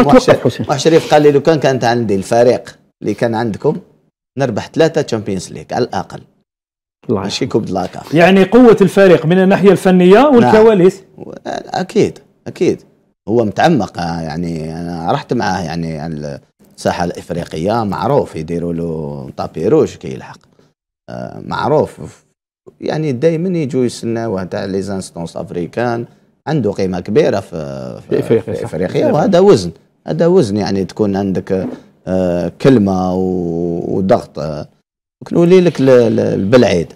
انا توقف حسين شريف قال لي لو كان كانت عندي الفريق اللي كان عندكم نربح ثلاثه تشامبيونز ليج على الاقل الله ماشي كوب دلاكا يعني قوه الفريق من الناحيه الفنيه نعم. والكواليس نعم. اكيد اكيد هو متعمق آه، يعني انا رحت معاه يعني على الساحه الافريقيه معروف يديروا له طابي روج كيلحق آه، معروف يعني دائما يجوا يسناوه تاع لي زانستونس افريكان عنده قيمه كبيره في, في, في افريقيا وهذا وزن هذا وزن يعني تكون عندك آه، كلمه وضغط آه، كنولي لك البلعيد